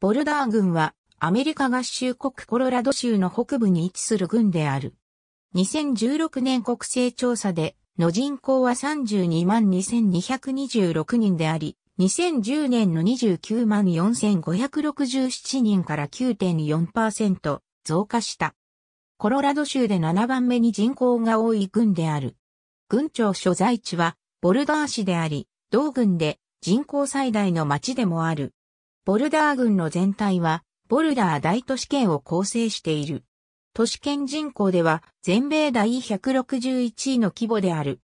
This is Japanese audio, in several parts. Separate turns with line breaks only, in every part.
ボルダー軍はアメリカ合衆国コロラド州の北部に位置する軍である。2016年国勢調査での人口は32万2226人であり、2010年の29万4567人から9.4%増加した。コロラド州で7番目に人口が多い軍である。軍庁所在地はボルダー市であり、同軍で人口最大の町でもある。ボルダー郡の全体は、ボルダー大都市圏を構成している。都市圏人口では全米第161位の規模である。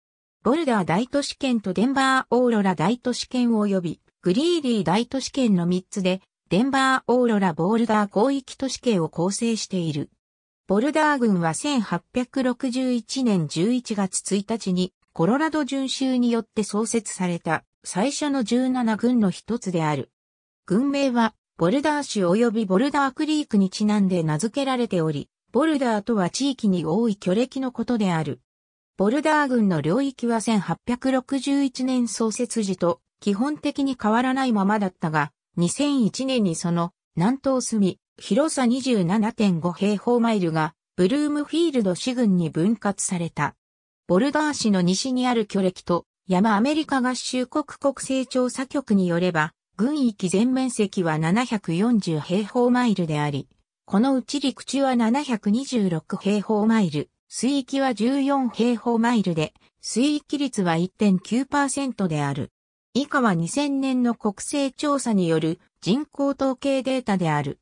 ボルダー大都市圏とデンバーオーロラ大都市圏及びグリーリー大都市圏の3つで、デンバーオーロラボルダー広域都市圏を構成している。ボルダー郡は1861年11月1日にコロラド巡州によって創設された最初の17郡の一つである。軍名は、ボルダー州及びボルダークリークにちなんで名付けられており、ボルダーとは地域に多い巨歴のことである。ボルダー郡の領域は1861年創設時と基本的に変わらないままだったが、2001年にその南東隅、広さ27.5平方マイルがブルームフィールド市郡に分割された。ボルダー市の西にある巨歴と山アメリカ合衆国国勢調査局によれば、軍域全面積は740平方マイルであり、このうち陸地は726平方マイル、水域は14平方マイルで、水域率は1.9%である。以下は2000年の国勢調査による人口統計データである。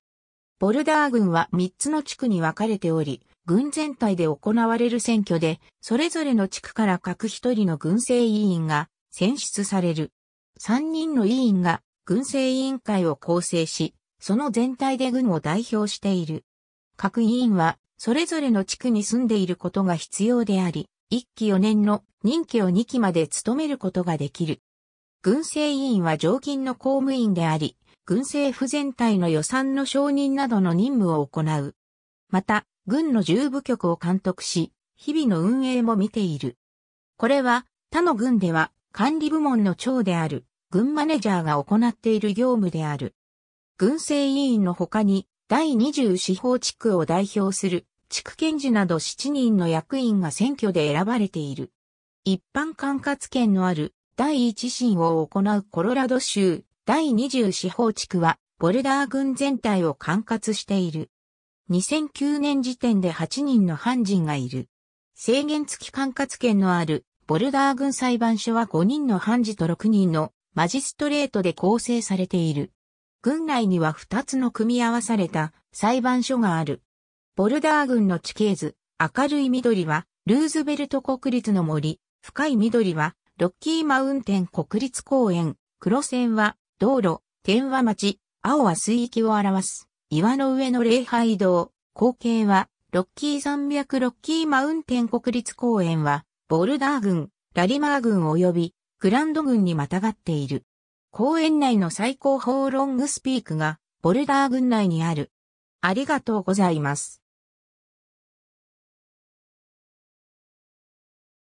ボルダー軍は3つの地区に分かれており、軍全体で行われる選挙で、それぞれの地区から各一人の軍政委員が選出される。3人の委員が軍政委員会を構成し、その全体で軍を代表している。各委員は、それぞれの地区に住んでいることが必要であり、1期4年の任期を2期まで務めることができる。軍政委員は常勤の公務員であり、軍政府全体の予算の承認などの任務を行う。また、軍の重部局を監督し、日々の運営も見ている。これは、他の軍では管理部門の長である軍マネジャーが行っている業務である。軍政委員の他に、第20司法地区を代表する地区検事など7人の役員が選挙で選ばれている。一般管轄権のある第1審を行うコロラド州第20司法地区はボルダー軍全体を管轄している。2009年時点で8人の犯人がいる。制限付き管轄権のあるボルダー軍裁判所は5人の判事と6人のマジストレートで構成されている。軍内には2つの組み合わされた裁判所がある。ボルダー軍の地形図、明るい緑は、ルーズベルト国立の森、深い緑は、ロッキーマウンテン国立公園、黒線は、道路、天和町、青は水域を表す。岩の上の礼拝堂、光景は、ロッキー山脈ロッキーマウンテン国立公園は、ボルダー軍、ラリマー軍及びグランド群にまたがっている。公園内の最高峰ロングスピークがボルダー群内にある。ありがとうございます。